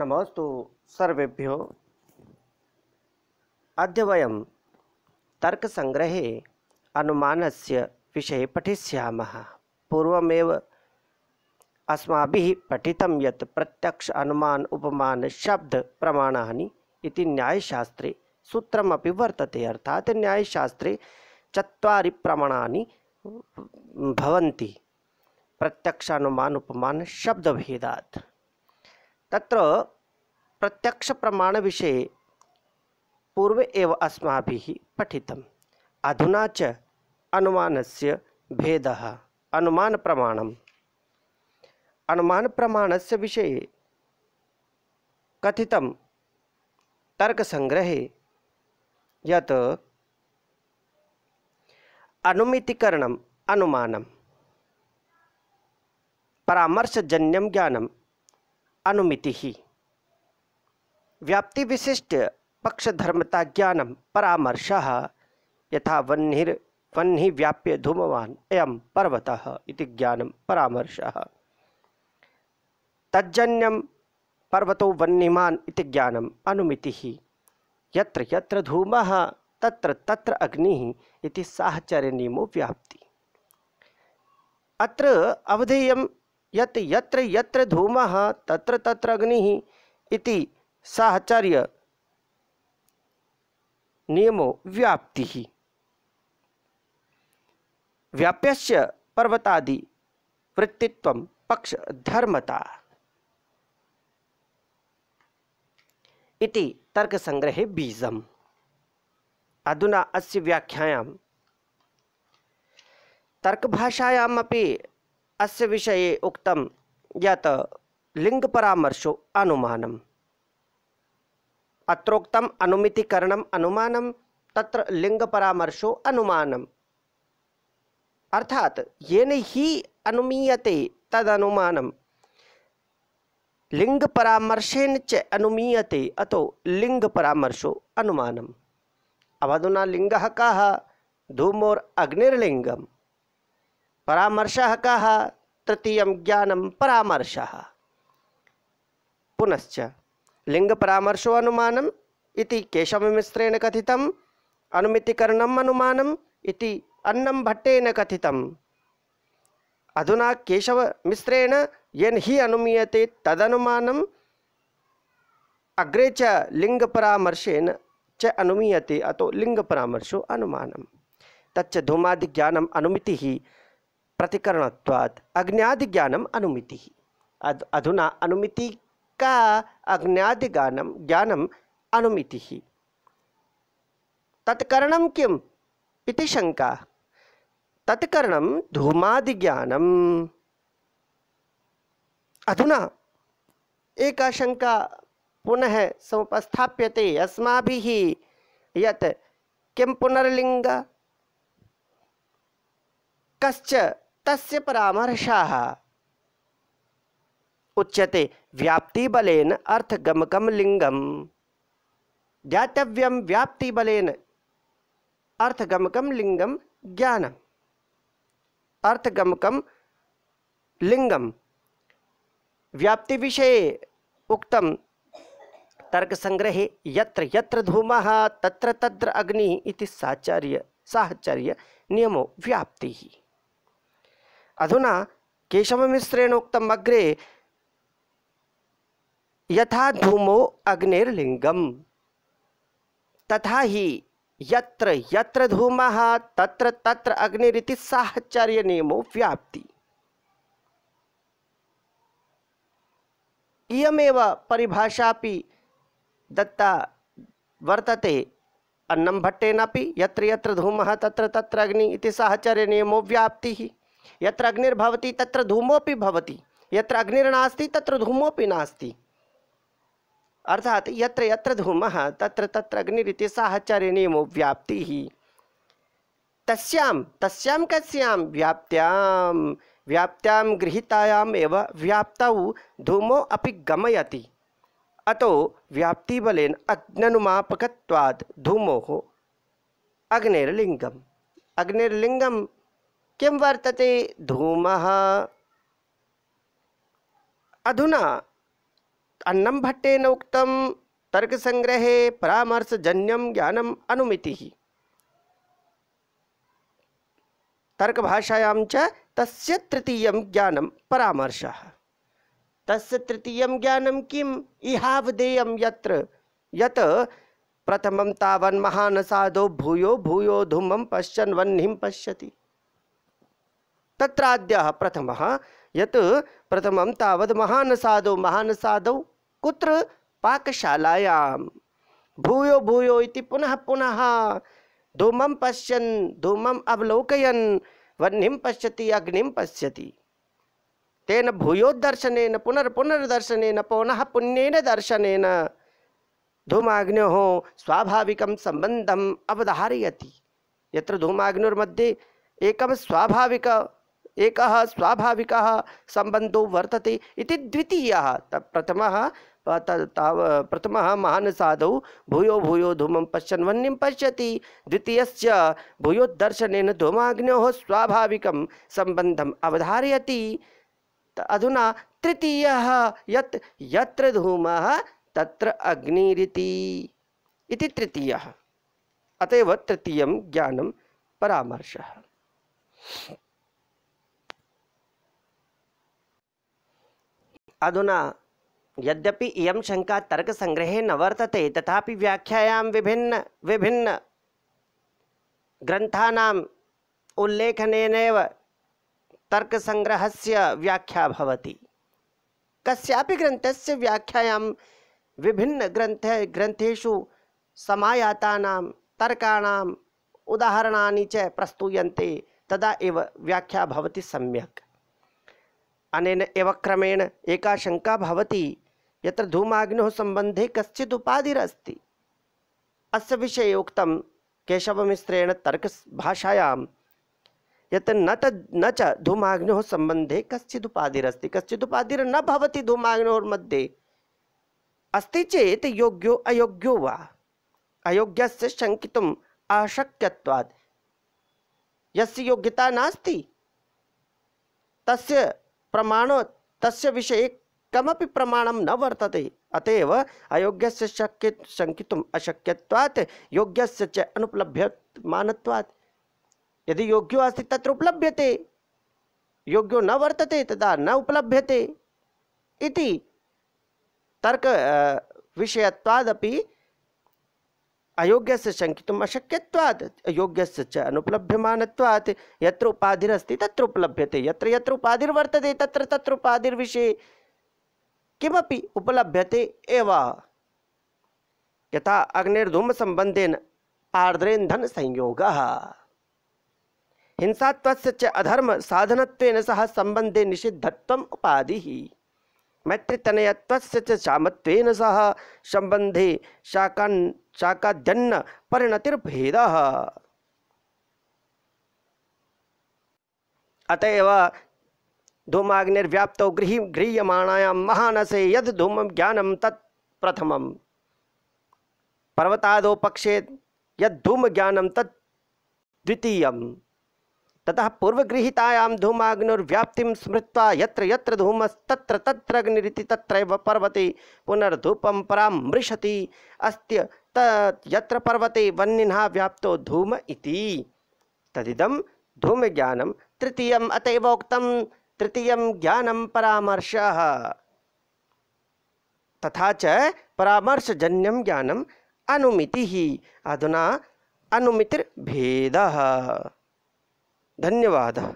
नमस्तु सर्वेभ्यो अद्य वयं तर्कसङ्ग्रहे अनुमानस्य विषये पठिष्यामः पूर्वमेव अस्माभिः पठितं यत् प्रत्यक्ष अनुमान उपमान शब्द प्रमाणानि इति न्यायशास्त्रे सूत्रमपि वर्तते अर्थात् न्यायशास्त्रे चत्वारि प्रमाणानि भवन्ति प्रत्यक्ष अनुमान उपमान शब्दभेदात् तत्र विषय पूर्व एव अस्माभिः पठितम् अधुना च अनुमानस्य भेदः अनुमानप्रमाणम् अनुमानप्रमाणस्य विषये कथितं तर्कसङ्ग्रहे यत् अनुमितिकरणम् अनुमानं परामर्शजन्यं ज्ञानं अनुमिति ही व्याप्ति विशिष्ट पक्षधर्मता ज्ञान परामर्श यथा वह्निर वन्ही व्याप्य धूमवान अयम पर्वत इति ज्ञान परामर्श तज्जन्यम पर्वतो वन्यमान इति ज्ञानम अनुमिति ही यत्र यत्र धूमः तत्र तत्र अग्नि इति साहचर्य नियमो व्याप्ति अत्र अवधेयम यत यत्र यत्र धूम तत्र तत्र अग्नि इति साहचर्य नियमो व्याप्तिः व्याप्य पर्वतादि वृत्तित्वं पक्ष धर्मता इति तर्क संग्रहे बीजम् अधुना अस्य व्याख्यायां तर्कभाषायामपि अस्य विषये उक्तं यत् लिङ्गपरामर्शो अनुमानम् अत्रोक्तम् अनुमितिकरणम् अनुमानं तत्र लिङ्गपरामर्शो अनुमानम् अर्थात् येन हि अनुमीयते तदनुमानं लिङ्गपरामर्शेन च अनुमीयते अतो लिङ्गपरामर्शो अनुमानम् अवधुना लिङ्गः कः धूमोर् अग्निर्लिङ्गम् परामर्श कृतीय ज्ञान ज्ञानं परामर्शः पुनश्च लिङ्गपरामर्शो अनुमानम् इति केशवमिश्रेण कथित अनुमितिकरणम् अनुमानम् इति अन्नं भट्टेन कथितम् अधुना केशवमिश्रेण येन हि अनुमीयते तदनुमानम् अग्रे च लिङ्गपरामर्शेन च अनुमीयते अतो लिङ्गपरामर्शो अनुमानम् तच्च धूमादिज्ञानम् अनुमितिः प्रतिकरणत्वाद अज्ञात ज्ञानम अनुमिति अध अधुना अनुमिति का अज्ञात ज्ञानम ज्ञानम अनुमिति ही तत्करण किम इति शंका तत्करण धूमादि ज्ञानम अधुना एक शंका पुनः समुपस्थाप्यते अस्मा ही यत किम पुनर्लिङ्ग कश्च तस्य परामर्शः उच्यते व्याप्तिबलेन अर्थगमकं लिङ्गं ज्ञातव्यं व्याप्तिबलेन अर्थगमकं लिङ्गं ज्ञानम् अर्थगमकं लिङ्गं व्याप्तिविषये उक्तं तर्कसङ्ग्रहे यत्र यत्र धूमः तत्र तत्र अग्निः इति साचार्य साहचर्यनियमो व्याप्तिः अधुना केशवमिश्रेणोक्तम् अग्रे यथा धूमो अग्निर्लिंगम तथा ही यत्र यत्र धूमः तत्र तत्र अग्निरिति साहचर्य नियमो व्याप्ति इयमेव परिभाषापि दत्ता वर्तते अन्नम भट्टेनापि यत्र यत्र धूमः तत्र तत्र अग्निः इति व्याप्ति ही यत्र अग्निर्भवती तत्र धूमोपि भवती यत्र अग्निर्नास्ति तत्र धूमोपि नास्ति अर्थात यत्र यत्र धूमः तत्र तत्र अग्निरिति साहचरिणीमो व्याप्तिः तस्यां तस्यां कस्यां व्याप्त्यां व्याप्त्यां गृहीतायाम् एव व्याप्तौ धूमो अपि गमयति अतो व्याप्तिबलेन अग्ननुमापकत्वात् धूमोः अग्निर्लिङ्गम् अग्निर्लिङ्गं किम वर्तते धूम अधुना अन्नम भट्टे न उक्तम तर्क संग्रह परामर्श जन्यम ज्ञानम अनुमिति ही तर्क भाषायाम च तस्य तृतीय ज्ञानं परामर्श तस्य तृतीय ज्ञानं किम इहावधेयं यत्र यत प्रथम तावन महान साधो भूयो भूयो धूमं पश्यन् वह्निं पश्यति तत्राद्यः प्रथम यत् प्रथमं तावद् महानसादौ महानसादौ कुत्र पाकशालायां भूयो भूयो इति पुनः पुनः धूमं पश्यन् धूमम् अवलोकयन् वह्निं पश्यति अग्निं पश्यति तेन भूयोदर्शनेन पुनर्पुनर्दर्शनेन पौनः पुण्येन दर्शनेन धूमाग्न्योः स्वाभाविकं सम्बन्धम् अवधारयति यत्र धूमाग्निर्मध्ये एकं स्वाभाविक एक स्वाभाविक संबंधो वर्तते इति द्वितीय प्रथम प्रथम महान साधु भूयो भूयो धूमं पश्यन् वन्यं पश्यति द्वितीय भूयोदर्शन धूमाग्नोः स्वाभाविकं संबंधम अवधारयति अधुना तृतीय यत् यत्र धूमः तत्र अग्निरिति इति तृतीय अतएव तृतीय ज्ञानं परामर्शः अधुना यद्यपि इयं शङ्का तर्कसङ्ग्रहे न वर्तते तथापि व्याख्यायां विभिन्न विभिन्न ग्रन्थानाम् उल्लेखनेनैव तर्कसङ्ग्रहस्य व्याख्या भवति कस्यापि ग्रन्थस्य व्याख्यायां विभिन्नग्रन्थे ग्रन्थेषु समायातानां तर्काणाम् उदाहरणानि च प्रस्तूयन्ते तदा एव व्याख्या भवति सम्यक् अनेन एव क्रमेण एका शंका भवति यत्र धूमाग्नोः संबंधे कश्चित् उपाधिरस्ति अस्य विषये उक्तं केशवमिश्रेण तर्कभाषायां यत् न तद् न च धूमाग्नोः सम्बन्धे कश्चिदुपाधिरस्ति कश्चिदुपाधिर्न भवति धूमाग्नोर्मध्ये अस्ति चेत् योग्यो अयोग्यो वा अयोग्यस्य शङ्कितुम् अशक्यत्वात् यस्य योग्यता नास्ति तस्य प्रमाण तस्य विषये कमपि प्रमाणं न वर्तते अतएव अयोग्यस्य शक्य शङ्कितुम् अशक्यत्वात् योग्यस्य च अनुपलभ्यमानत्वात् यदि योग्यो अस्ति तत्र उपलभ्यते योग्यो न वर्तते तदा न उपलभ्यते इति तर्क विषयत्वादपि अयोग्य से शंकितुम अशक्यवाद अयोग्य च अनुपलभ्यमानवात् यत्र उपाधिरस्ति तत्र उपलभ्यते यत्र यत्र उपाधिर्वर्तते तत्र तत्र उपाधिर्विषये किमपि उपलभ्यते एव यथा अग्निर्धूमसम्बन्धेन आर्द्रेन्धन संयोगः हिंसात्वस्य च अधर्म साधनत्वेन सह सम्बन्धे निषिद्धत्वम् उपाधिः मैत्रितनयत्वस्य च सामत्वेन सह सम्बन्धे शाकान् शाकाद्यन्न परिणतिर्भेदः अतएव धूमाग्निर्व्याप्त गृह गृह्यमाणायां महानसे यद धूम ज्ञानम तत् प्रथमम पर्वतादोपक्षे यद धूम ज्ञानम तत् द्वितीयम ततः पूर्वगृहीतायां धूमाग्निर्व्याप्तिं स्मृत्वा यत्र यत्र धूमस्तत्र तत्र अग्निरिति तत्रैव पर्वति पुनर्धूपं परां परामृशति अस्त्य यत्र पर्वते वन्निना व्याप्त धूम इति तदिदम धूम ज्ञानम तृतीयम अतएवोक्तम तृतीय ज्ञानम परामर्श तथा च परामर्शजन्यम ज्ञानम अनुमिति ही अधुना अनुमितिर्भेद धन्यवाद